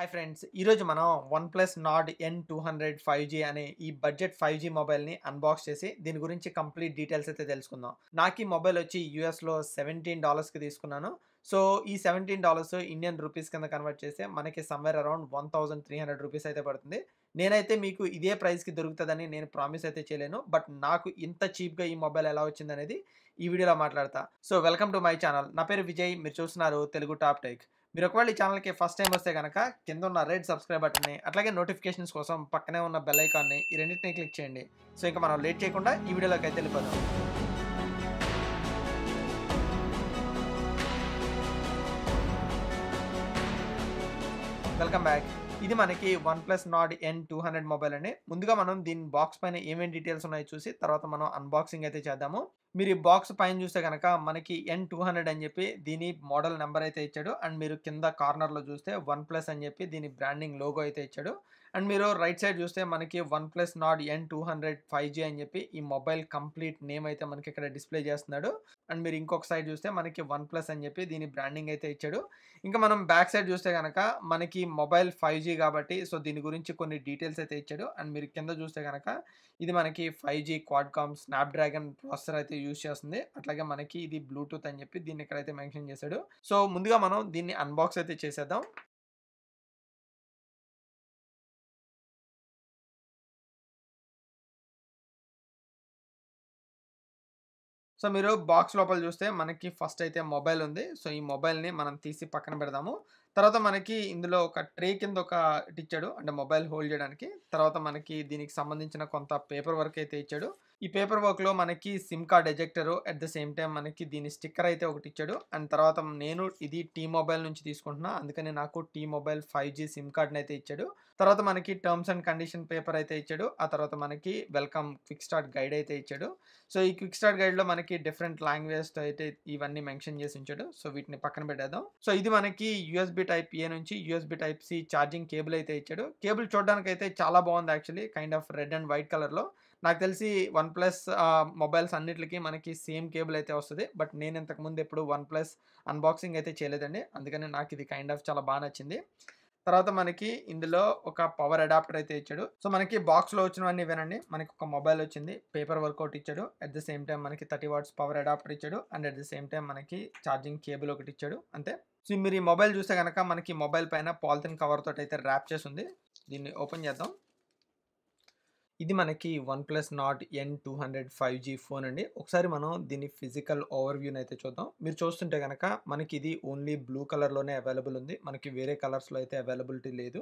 hi friends ఈరోజు మనం one plus nord N two hundred five G అనే ఈ బడ్జెట్ ఫైవ్ జీ మొబైల్ని అన్బాక్స్ చేసి దీని గురించి కంప్లీట్ డీటెయిల్స్ అయితే తెలుసుకుందాం నాకు ఈ మొబైల్ వచ్చి యూఎస్లో సెవెంటీన్ డాలర్స్కి తీసుకున్నాను సో ఈ సెవెంటీన్ డాలర్స్ ఇండియన్ రూపీస్ కింద కన్వర్ట్ చేస్తే మనకి somewhere around one thousand three hundred rupees అయితే పడుతుంది నేనైతే మీకు ఇదే ప్రైస్కి దొరుకుతుందని నేను ప్రామిస్ అయితే చేయలేను బట్ నాకు ఇంత చీప్గా ఈ మొబైల్ ఎలా వచ్చిందనేది ఈ వీడియోలో మాట్లాడతా so welcome to my channel నా పేరు విజయ్ మీరు చూస్తున్నారు తెలుగు టాప్ టైక్ మీరు ఒకవేళ ఈ ఛానల్కి ఫస్ట్ టైం వస్తే కనుక కింద ఉన్న రెడ్ సబ్స్క్రైబ్ బటన్ని అట్లాగే నోటిఫికేషన్స్ కోసం పక్కనే ఉన్న బెల్ ఐకాన్ని ఈ రెండింటినీ క్లిక్ చేయండి సో ఇంకా మనం లేట్ చేయకుండా ఈ వీడియోలోకి అయితే వెళ్ళిపోదాం వెల్కమ్ బ్యాక్ ఇది మనకి one plus nord N two hundred mobile అండి ముందుగా మనం దీని బాక్స్ పైన ఏమేమి డీటెయిల్స్ ఉన్నాయో చూసి తర్వాత మనం అన్బాక్సింగ్ అయితే చేద్దాము మీరు ఈ బాక్స్ పైన చూస్తే కనుక మనకి ఎన్ టూ హండ్రెడ్ అని చెప్పి దీని మోడల్ నెంబర్ అయితే ఇచ్చాడు అండ్ మీరు కింద కార్నర్లో చూస్తే వన్ ప్లస్ అని చెప్పి దీని బ్రాండింగ్ లోగో అయితే ఇచ్చాడు అండ్ మీరు రైట్ సైడ్ చూస్తే మనకి one plus nord N two hundred five G అని చెప్పి ఈ మొబైల్ కంప్లీట్ నేమ్ అయితే మనకి ఇక్కడ డిస్ప్లే చేస్తున్నాడు అండ్ మీరు ఇంకొక సైడ్ చూస్తే మనకి వన్ ప్లస్ అని చెప్పి దీని బ్రాండింగ్ అయితే ఇచ్చాడు ఇంకా మనం బ్యాక్ సైడ్ చూస్తే కనుక మనకి మొబైల్ ఫైవ్ జీ కాబట్టి సో దీని గురించి కొన్ని డీటెయిల్స్ అయితే ఇచ్చాడు అండ్ మీరు కింద చూస్తే కనుక ఇది మనకి five G Qualcomm Snapdragon processor అయితే యూజ్ చేస్తుంది అట్లాగే మనకి ఇది బ్లూటూత్ అని చెప్పి దీన్ని ఇక్కడ అయితే మెన్షన్ చేశాడు సో ముందుగా మనం దీన్ని అన్బాక్స్ అయితే చేసేద్దాం సో మీరు బాక్స్ లోపల చూస్తే మనకి ఫస్ట్ అయితే మొబైల్ ఉంది సో ఈ మొబైల్ని మనం తీసి పక్కన పెడదాము తర్వాత మనకి ఇందులో ఒక ట్రే కింద ఒక ఇచ్చాడు అంటే మొబైల్ హోల్డ్ చేయడానికి తర్వాత మనకి దీనికి సంబంధించిన కొంత పేపర్ వర్క్ అయితే ఇచ్చాడు ఈ పేపర్ వర్క్లో మనకి SIM card ejector at the same time మనకి దీని స్టిక్కర్ అయితే ఒకటి ఇచ్చాడు అండ్ తర్వాత నేను ఇది టీ మొబైల్ నుంచి తీసుకుంటున్నా అందుకని నాకు T mobile five G SIM కార్డ్ని అయితే ఇచ్చాడు తర్వాత మనకి టర్మ్స్ అండ్ కండిషన్ పేపర్ అయితే ఇచ్చాడు ఆ తర్వాత మనకి వెల్కమ్ క్విక్ స్టార్ట్ గైడ్ అయితే ఇచ్చాడు సో ఈ క్విక్ స్టార్ట్ గైడ్లో మనకి డిఫరెంట్ లాంగ్వేజ్తో అయితే ఇవన్నీ మెన్షన్ చేసి ఉంచాడు సో వీటిని పక్కన పెట్టేద్దాం సో ఇది మనకి యూఎస్బి టైప్ ఏ నుంచి USB type C charging cable అయితే ఇచ్చాడు కేబుల్ చూడడానికి అయితే చాలా బాగుంది actually kind of red and white కలర్లో నాకు తెలిసి వన్ ప్లస్ మొబైల్స్ అన్నిటికీ మనకి సేమ్ కేబుల్ అయితే వస్తుంది బట్ నేను ఇంతకుముందు ఎప్పుడు వన్ ప్లస్ అన్బాక్సింగ్ అయితే చేయలేదండి అందుకని నాకు ఇది కైండ్ ఆఫ్ చాలా బాగా నచ్చింది తర్వాత మనకి ఇందులో ఒక పవర్ అడాప్టర్ అయితే ఇచ్చాడు సో మనకి బాక్స్లో వచ్చినవన్నీ వినండి మనకి ఒక మొబైల్ వచ్చింది పేపర్ వర్కౌట్ ఇచ్చాడు అట్ ద సేమ్ టైం మనకి థర్టీ వాట్స్ పవర్ అడాప్టర్ ఇచ్చాడు and at the same time మనకి ఛార్జింగ్ కేబుల్ ఒకటి ఇచ్చాడు అంతే సో మీరు ఈ మొబైల్ చూస్తే కనుక మనకి మొబైల్ పైన పాలిథిన్ కవర్ తోటి అయితే ర్యాప్ చేసి ఉంది దీన్ని ఓపెన్ చేద్దాం ఇది మనకి one plus nord N two hundred five G phone అండి ఒకసారి మనం దీని ఫిజికల్ ఓవర్వ్యూని అయితే చూద్దాం మీరు చూస్తుంటే కనుక మనకి ఇది ఓన్లీ బ్లూ కలర్లోనే అవైలబుల్ ఉంది మనకి వేరే కలర్స్లో అయితే అవైలబిలిటీ లేదు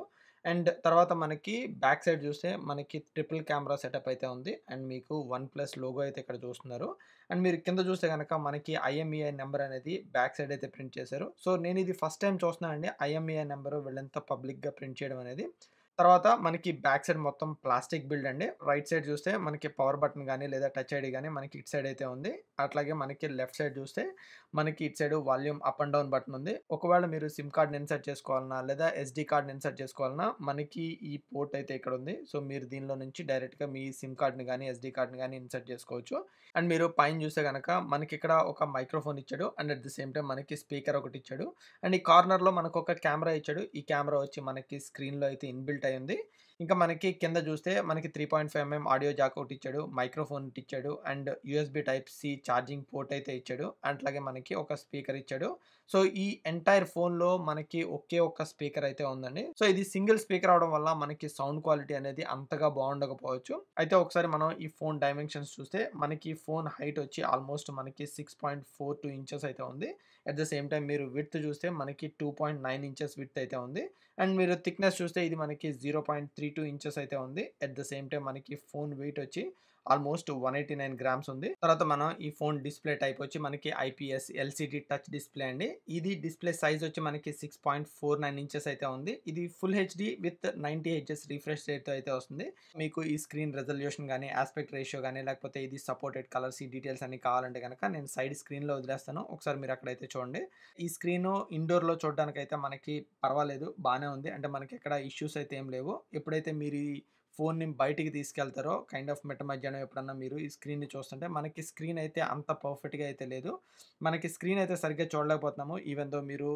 అండ్ తర్వాత మనకి బ్యాక్ సైడ్ చూస్తే మనకి ట్రిపుల్ కెమెరా సెటప్ అయితే ఉంది అండ్ మీకు వన్ ప్లస్ లోగో అయితే ఇక్కడ చూస్తున్నారు అండ్ మీరు కింద చూస్తే కనుక మనకి ఐఎంఈఐ నెంబర్ అనేది బ్యాక్ సైడ్ అయితే ప్రింట్ చేశారు సో నేను ఇది ఫస్ట్ టైం చూస్తున్నానండి ఐఎంఈఐ నెంబర్ వీళ్ళంతా పబ్లిక్గా ప్రింట్ చేయడం అనేది తర్వాత మనకి బ్యాక్ సైడ్ మొత్తం ప్లాస్టిక్ బిల్డ్ అండి రైట్ సైడ్ చూస్తే మనకి పవర్ బటన్ కానీ లేదా టచ్ ఐడి కానీ మనకి ఇటు సైడ్ అయితే ఉంది అట్లాగే మనకి లెఫ్ట్ సైడ్ చూస్తే మనకి ఇటు side volume up and down button ఉంది ఒకవేళ మీరు సిమ్ కార్డ్ని ఇన్సర్ట్ చేసుకోవాలన్నా లేదా ఎస్డి కార్డ్ని ఇన్సర్ట్ చేసుకోవాలన్నా మనకి ఈ పోర్ట్ అయితే ఇక్కడ ఉంది సో మీరు దీనిలో నుంచి డైరెక్ట్గా మీ సిమ్ కార్డ్ని కానీ ఎస్డి కార్డ్ని కానీ ఇన్సర్ట్ చేసుకోవచ్చు అండ్ మీరు పైన చూస్తే కనుక మనకి ఇక్కడ ఒక మైక్రోఫోన్ ఇచ్చాడు and at the same time మనకి స్పీకర్ ఒకటి ఇచ్చాడు అండ్ ఈ కార్నర్లో మనకు ఒక కెమెరా ఇచ్చాడు ఈ కెమెరా వచ్చి మనకి స్క్రీన్లో అయితే ఇన్బిల్ట్ ఉంది ఇంకా మనకి కింద చూస్తే మనకి three point five mm audio jack ఒకటి ఇచ్చాడు మైక్రోఫోన్ ఇచ్చాడు and USB type C charging port అయితే ఇచ్చాడు అండ్ అలాగే మనకి ఒక స్పీకర్ ఇచ్చాడు సో ఈ ఎంటైర్ ఫోన్లో మనకి ఒకే ఒక్క స్పీకర్ అయితే ఉందండి సో ఇది సింగిల్ స్పీకర్ అవడం వల్ల మనకి సౌండ్ క్వాలిటీ అనేది అంతగా బాగుండకపోవచ్చు అయితే ఒకసారి మనం ఈ ఫోన్ డైమెన్షన్స్ చూస్తే మనకి ఫోన్ హైట్ వచ్చి ఆల్మోస్ట్ మనకి six point four two inches అయితే ఉంది అట్ ద సేమ్ టైం మీరు విత్ చూస్తే మనకి two point nine inches width అయితే ఉంది అండ్ మీరు థిక్నెస్ చూస్తే ఇది మనకి zero point three three two inches అయితే ఉంది అట్ ద సేమ్ టైం మనకి ఫోన్ వెయిట్ వచ్చి almost one eighty nine grams ఉంది తర్వాత మనం ఈ ఫోన్ డిస్ప్లే టైప్ వచ్చి మనకి ఐపీఎస్ ఎల్సిడి టచ్ డిస్ప్లే అండి ఇది డిస్ప్లే సైజ్ వచ్చి మనకి six point four nine inches అయితే ఉంది ఇది full HD with ninety HS refresh రేట్తో అయితే వస్తుంది మీకు ఈ స్క్రీన్ రెజల్యూషన్ కానీ ఆస్పెక్ట్ రేషియో కానీ లేకపోతే ఇది సపోర్టెడ్ కలర్స్ ఈ డీటెయిల్స్ అన్ని కావాలంటే కనుక నేను సైడ్ స్క్రీన్లో వదిలేస్తాను ఒకసారి మీరు అక్కడైతే చూడండి ఈ స్క్రీన్ ఇండోర్లో చూడడానికి అయితే మనకి పర్వాలేదు బాగానే ఉంది అంటే మనకి ఎక్కడ ఇష్యూస్ అయితే ఏం లేవు ఎప్పుడైతే మీరు ఫోన్ని బయటికి తీసుకెళ్తారో కైండ్ ఆఫ్ మిట్ట మధ్యాహ్నం ఎప్పుడన్నా మీరు ఈ స్క్రీన్ని చూస్తుంటే మనకి స్క్రీన్ అయితే అంత పర్ఫెక్ట్గా అయితే లేదు మనకి స్క్రీన్ అయితే సరిగ్గా చూడలేకపోతున్నాము ఈవెన్ దో మీరు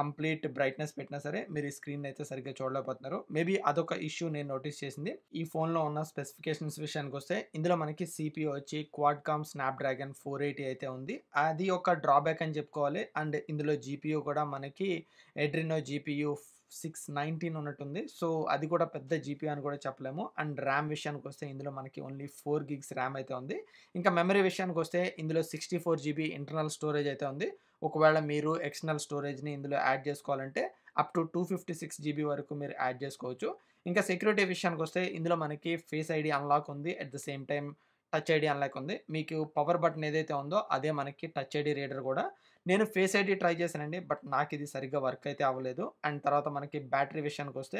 కంప్లీట్ బ్రైట్నెస్ పెట్టినా సరే మీరు ఈ స్క్రీన్ అయితే సరిగ్గా చూడలేకపోతున్నారు మేబీ అదొక ఇష్యూ నేను నోటీస్ చేసింది ఈ ఫోన్లో ఉన్న స్పెసిఫికేషన్స్ విషయానికి వస్తే ఇందులో మనకి సిపిఓ వచ్చి క్వాడ్కామ్ స్నాప్డ్రాగన్ ఫోర్ ఎయిటీ అయితే ఉంది అది ఒక డ్రాబ్యాక్ అని చెప్పుకోవాలి అండ్ ఇందులో జీపీయూ కూడా మనకి ఎడ్రినో జీపీయూ సిక్స్ నైన్టీన్ ఉన్నట్టుంది సో అది కూడా పెద్ద జీపీ అని కూడా చెప్పలేము అండ్ ర్యామ్ విషయానికి వస్తే ఇందులో మనకి ఓన్లీ ఫోర్ గిగ్స్ ర్యామ్ అయితే ఉంది ఇంకా మెమరీ విషయానికి వస్తే ఇందులో sixty four GB internal storage అయితే ఉంది ఒకవేళ మీరు ఎక్స్టర్నల్ స్టోరేజ్ని ఇందులో యాడ్ చేసుకోవాలంటే up to two fifty six GB వరకు మీరు యాడ్ చేసుకోవచ్చు ఇంకా సెక్యూరిటీ విషయానికి వస్తే ఇందులో మనకి ఫేస్ ఐడి అన్లాక్ ఉంది at the same time touch ID unlock ఉంది మీకు పవర్ బటన్ ఏదైతే ఉందో అదే మనకి టచ్ ఐడి రీడర్ కూడా నేను ఫేస్ ఐడి ట్రై చేశానండి బట్ నాకు ఇది సరిగ్గా వర్క్ అయితే అవ్వలేదు అండ్ తర్వాత మనకి బ్యాటరీ విషయానికి వస్తే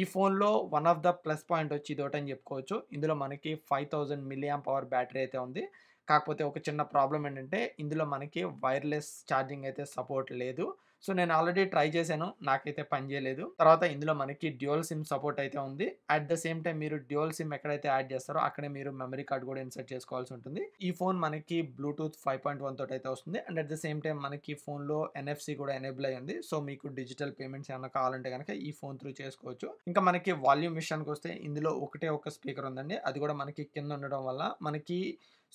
ఈ ఫోన్లో one of the plus point వచ్చి ఇది ఒకటని చెప్పుకోవచ్చు ఇందులో మనకి five thousand milliamp power battery అయితే ఉంది కాకపోతే ఒక చిన్న ప్రాబ్లం ఏంటంటే ఇందులో మనకి వైర్లెస్ ఛార్జింగ్ అయితే సపోర్ట్ లేదు సో నేను ఆల్రెడీ ట్రై చేశాను నాకైతే పని చేయలేదు తర్వాత ఇందులో మనకి డ్యూయల్ సిమ్ సపోర్ట్ అయితే ఉంది అట్ ద సేమ్ టైం మీరు డ్యూయల్ సిమ్ ఎక్కడైతే యాడ్ చేస్తారో అక్కడే మీరు మెమరీ కార్డ్ కూడా ఇన్సర్ట్ చేసుకోవాల్సి ఉంటుంది ఈ ఫోన్ మనకి బ్లూటూత్ ఫైవ్ పాయింట్ వన్ తోటి అయితే వస్తుంది and at the same time మనకి ఫోన్లో ఎన్ఎఫ్సి కూడా ఎనేబుల్ అయ్యింది సో మీకు డిజిటల్ పేమెంట్స్ ఏమైనా కావాలంటే కనుక ఈ ఫోన్ త్రూ చేసుకోవచ్చు ఇంకా మనకి వాల్యూమ్ విషయానికి వస్తే ఇందులో ఒకటే ఒక స్పీకర్ ఉందండి అది కూడా మనకి కింద ఉండడం వల్ల మనకి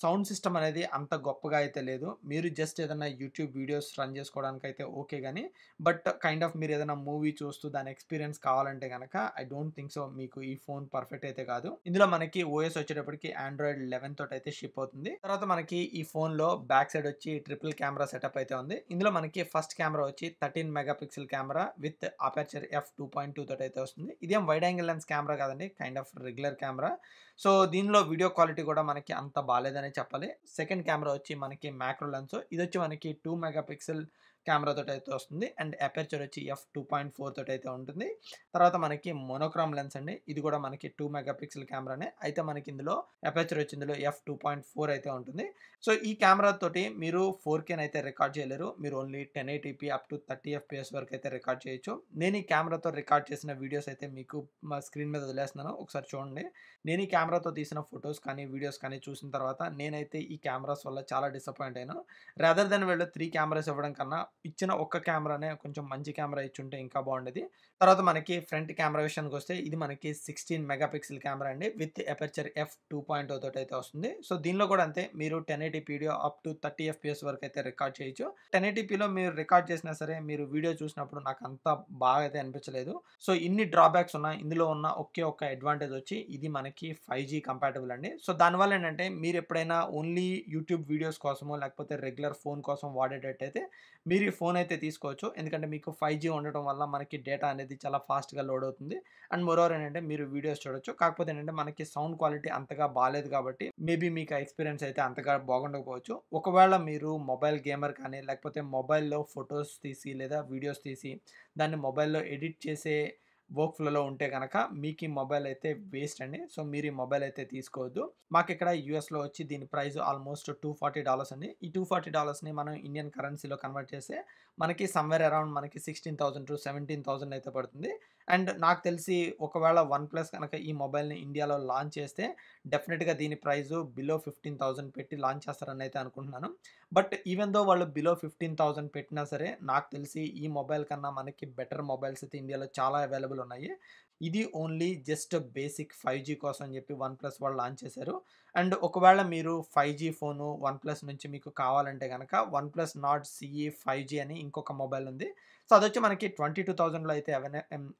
సౌండ్ సిస్టమ్ అనేది అంత గొప్పగా అయితే లేదు మీరు జస్ట్ ఏదైనా యూట్యూబ్ వీడియోస్ రన్ చేసుకోవడానికి అయితే ఓకే కానీ కానీ బట్ కైండ్ ఆఫ్ మీరు ఏదైనా మూవీ చూస్తూ దాని ఎక్స్పీరియన్స్ కావాలంటే కనుక ఐ డోంట్ థింక్ సో మీకు ఈ ఫోన్ పర్ఫెక్ట్ అయితే కాదు ఇందులో మనకి ఓఎస్ వచ్చేటప్పటికి ఆండ్రాయిడ్ లెవెన్ తోటి అయితే షిప్ అవుతుంది తర్వాత మనకి ఈ ఫోన్ లో బ్యాక్ సైడ్ వచ్చి ట్రిపుల్ కెమెరా సెటప్ అయితే ఉంది ఇందులో మనకి ఫస్ట్ కెమెరా వచ్చి thirteen megapixel camera with aperture F two point two తోటి అయితే వస్తుంది ఇదేం వైడ్ యాంగిల్ లెన్స్ కెమెరా కాదండి kind of regular camera so దీనిలో వీడియో క్వాలిటీ కూడా మనకి అంత బాగాలేదనే చెప్పాలి సెకండ్ కెమెరా వచ్చి మనకి మ్యాక్రో లెన్స్ ఇది వచ్చి మనకి టూ మెగా పిక్సెల్ కెమెరా తోటి అయితే వస్తుంది అండ్ అపెర్చర్ వచ్చి ఎఫ్ టూ పాయింట్ ఫోర్ తోటి అయితే ఉంటుంది తర్వాత మనకి మోనోక్రామ్ లెన్స్ అండి ఇది కూడా మనకి టూ మెగా పిక్సెల్ కెమెరానే అయితే మనకి ఇందులో అపెర్చర్ వచ్చి ఇందులో ఎఫ్ టూ పాయింట్ ఫోర్ అయితే ఉంటుంది సో ఈ కెమెరా తోటి మీరు ఫోర్ కేన్ అయితే రికార్డ్ చేయలేరు మీరు only ten eighty P up to thirty FPS వరకు అయితే రికార్డ్ చేయొచ్చు నేను ఈ కెమెరాతో రికార్డ్ చేసిన వీడియోస్ అయితే మీకు మా స్క్రీన్ మీద వదిలేస్తున్నాను ఒకసారి చూడండి నేను ఈ కెమెరాతో తీసిన ఫొటోస్ కానీ వీడియోస్ కానీ చూసిన తర్వాత నేనైతే ఈ కెమెరాస్ వల్ల చాలా డిసప్పాయింట్ అయినా రాదర్ దెన్ వీళ్ళు త్రీ కెమెరాస్ ఇవ్వడం కన్నా ఇచ్చిన ఒక్క కెమెరానే కొంచెం మంచి కెమెరా ఇచ్చి ఉంటే ఇంకా బాగుండేది తర్వాత మనకి ఫ్రంట్ కెమెరా విషయానికి వస్తే ఇది మనకి సిక్స్టీన్ మెగాపిక్సెల్ కెమెరా అండి with aperture F two point తోటి అయితే వస్తుంది సో దీనిలో కూడా అంతే మీరు ten eighty P video up to thirty FPS వరకు అయితే రికార్డ్ చేయొచ్చు టెన్ ఎయిటీపీలో మీరు రికార్డ్ చేసినా సరే మీరు వీడియో చూసినప్పుడు నాకు అంత బాగా అయితే అనిపించలేదు సో ఇన్ని డ్రాబ్యాక్స్ ఉన్నా ఇందులో ఉన్న ఒకే ఒక్క అడ్వాంటేజ్ వచ్చి ఇది మనకి ఫైవ్ జీ కంపాటబుల్ అండి సో దానివల్ల ఏంటంటే మీరు ఎప్పుడైనా ఓన్లీ యూట్యూబ్ వీడియోస్ కోసమో లేకపోతే రెగ్యులర్ ఫోన్ కోసం వాడేటట్టు అయితే మీరు మీరు ఈ ఫోన్ అయితే తీసుకోవచ్చు ఎందుకంటే మీకు ఫైవ్ జీ ఉండటం వల్ల మనకి డేటా అనేది చాలా ఫాస్ట్గా లోడ్ అవుతుంది అండ్ మరోవర్ ఏంటంటే మీరు వీడియోస్ చూడొచ్చు కాకపోతే ఏంటంటే మనకి సౌండ్ క్వాలిటీ అంతగా బాగాలేదు కాబట్టి మేబీ మీకు ఎక్స్పీరియన్స్ అయితే అంతగా బాగుండకపోవచ్చు ఒకవేళ మీరు మొబైల్ గేమర్ కానీ లేకపోతే మొబైల్లో ఫొటోస్ తీసి లేదా వీడియోస్ తీసి దాన్ని మొబైల్లో ఎడిట్ చేసే వర్క్ ఫ్లోలో ఉంటే కనుక మీకు ఈ మొబైల్ అయితే వేస్ట్ అండి సో మీరు ఈ మొబైల్ అయితే తీసుకోవద్దు మాకు ఇక్కడ యూఎస్లో వచ్చి దీని price almost two forty dollars అండి ఈ టూ ఫార్టీ డాలర్స్ని మనం ఇండియన్ కరెన్సీలో కన్వర్ట్ చేస్తే మనకి సమ్వేర్ అరౌండ్ మనకి sixteen thousand to seventeen thousand అయితే పడుతుంది అండ్ నాకు తెలిసి ఒకవేళ వన్ ప్లస్ కనుక ఈ మొబైల్ని ఇండియాలో లాంచ్ చేస్తే డెఫినెట్గా దీని ప్రైస్ బిలో ఫిఫ్టీన్ థౌజండ్ పెట్టి లాంచ్ చేస్తారని అయితే అనుకుంటున్నాను బట్ ఈవెన్ దో వాళ్ళు బిలో ఫిఫ్టీన్ థౌజండ్ పెట్టినా సరే నాకు తెలిసి ఈ మొబైల్ కన్నా మనకి బెటర్ మొబైల్స్ అయితే ఇండియాలో చాలా అవైలబుల్ ఉన్నాయి ఇది only just basic five G కోసం అని చెప్పి వన్ ప్లస్ వాళ్ళు లాంచ్ చేశారు అండ్ ఒకవేళ మీరు five G phone one plus నుంచి మీకు కావాలంటే కనుక one plus nord CE five G అని ఇంకొక మొబైల్ ఉంది సో అదొచ్చి మనకి ట్వంటీ టూ థౌజండ్లో అయితే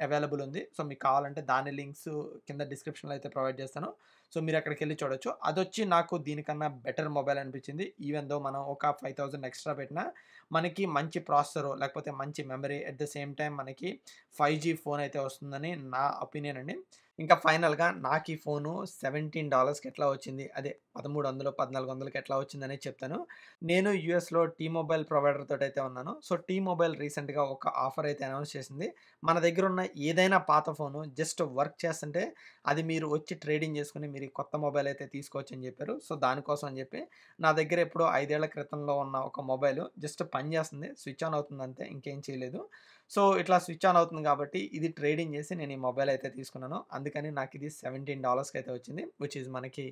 అవైలబుల్ ఉంది సో మీకు కావాలంటే దాని లింక్స్ కింద డిస్క్రిప్షన్లో అయితే ప్రొవైడ్ చేస్తాను సో మీరు అక్కడికి వెళ్ళి చూడొచ్చు అదొచ్చి నాకు దీనికన్నా బెటర్ మొబైల్ అనిపించింది ఈవెన్ దో మనం ఒక ఫైవ్ థౌసండ్ ఎక్స్ట్రా పెట్టినా మనకి మంచి ప్రాసెసర్ లేకపోతే మంచి memory at the same time మనకి ఫైవ్ జీ ఫోన్ అయితే వస్తుందని నా ఒపీనియన్ అండి ఇంకా ఫైనల్గా నాకు ఈ ఫోను సెవెంటీన్ డాలర్స్కి ఎట్లా వచ్చింది అదే పదమూడు వందలు పద్నాలుగు వందలకి ఎట్లా వచ్చిందనే చెప్తాను నేను యూఎస్లో టీ మొబైల్ ప్రొవైడర్ తోటి అయితే ఉన్నాను సో టీ మొబైల్ రీసెంట్గా ఒక ఆఫర్ అయితే అనౌన్స్ చేసింది మన దగ్గర ఉన్న ఏదైనా పాత ఫోను జస్ట్ వర్క్ చేస్తుంటే అది మీరు వచ్చి ట్రేడింగ్ చేసుకుని మీరు కొత్త మొబైల్ అయితే తీసుకోవచ్చు అని చెప్పారు సో దానికోసం అని చెప్పి నా దగ్గర ఎప్పుడో ఐదేళ్ల క్రితంలో ఉన్న ఒక మొబైల్ జస్ట్ పని చేస్తుంది స్విచ్ ఆన్ అవుతుంది అంతే ఇంకేం చేయలేదు సో ఇట్లా స్విచ్ ఆన్ అవుతుంది కాబట్టి ఇది ట్రేడింగ్ చేసి నేను ఈ మొబైల్ అయితే తీసుకున్నాను అందుకని నాకు ఇది సెవెంటీన్ డాలర్స్కి అయితే వచ్చింది విచ్ ఈజ్ మనకి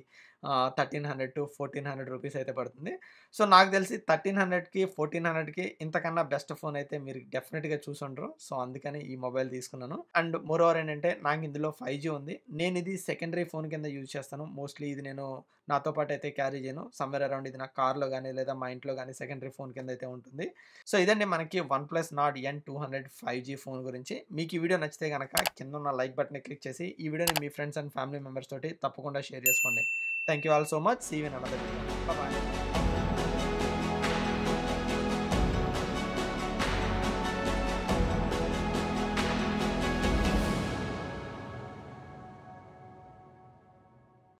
thirteen hundred to fourteen hundred rupees అయితే పడుతుంది సో నాకు తెలిసి థర్టీన్ హండ్రెడ్కి ఫోర్టీన్ హండ్రెడ్కి ఇంతకన్నా బెస్ట్ ఫోన్ అయితే మీరు డెఫినెట్గా చూసుండ్రు సో అందుకని ఈ మొబైల్ తీసుకున్నాను అండ్ మోర్ ఓవర్ ఏంటంటే నాకు ఇందులో ఫైవ్ జీ ఉంది నేను ఇది సెకండరీ ఫోన్ కింద యూజ్ చేస్తాను మోస్ట్లీ ఇది నేను నాతో పాటు అయితే క్యారీ చేయను సమ్వేర్ అరౌండ్ ఇది నా కార్లో కానీ లేదా మా ఇంట్లో కానీ సెకండరీ ఫోన్ కింద అయితే ఉంటుంది సో ఇదండి మనకి one plus nord N two hundred five G phone గురించి మీకు ఈ వీడియో నచ్చితే కనుక కింద ఉన్న లైక్ బటన్ క్లిక్ చేసి ఈ వీడియోని మీ ఫ్రెండ్స్ అండ్ ఫ్యామిలీ మెంబర్స్ తోటి తప్పకుండా షేర్ చేసుకోండి thank you all so much see you నల్లది బాయ్